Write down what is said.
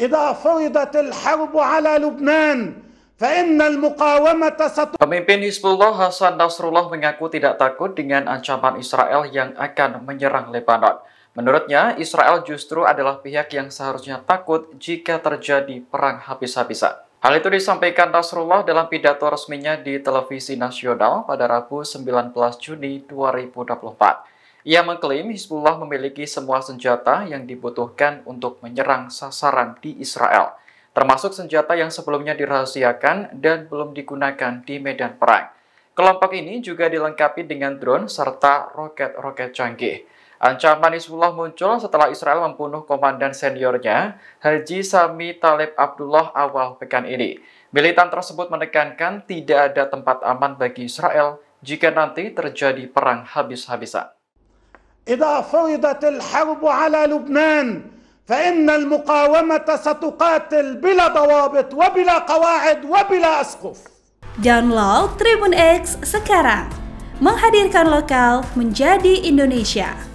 إذا فرضت الحرب على لبنان Pemimpin Hizbullah Hasan Nasrullah mengaku tidak takut dengan ancaman Israel yang akan menyerang Lebanon. Menurutnya, Israel justru adalah pihak yang seharusnya takut jika terjadi perang habis-habisan. Hal itu disampaikan Nasrullah dalam pidato resminya di televisi nasional pada Rabu 19 Juni 2024. Ia mengklaim Hizbullah memiliki semua senjata yang dibutuhkan untuk menyerang sasaran di Israel, termasuk senjata yang sebelumnya dirahasiakan dan belum digunakan di medan perang. Kelompok ini juga dilengkapi dengan drone serta roket-roket canggih. Ancaman Hizbullah muncul setelah Israel membunuh komandan seniornya, Haji Sami Talib Abdullah awal pekan ini. Militan tersebut menekankan tidak ada tempat aman bagi Israel jika nanti terjadi perang habis-habisan. إذا فرضت الحرب على لبنان فإن المقاومة ستقاتل بلا ضوابط وبلا قواعد وبلا أسقف Download Tribun X sekarang menghadirkan lokal menjadi Indonesia.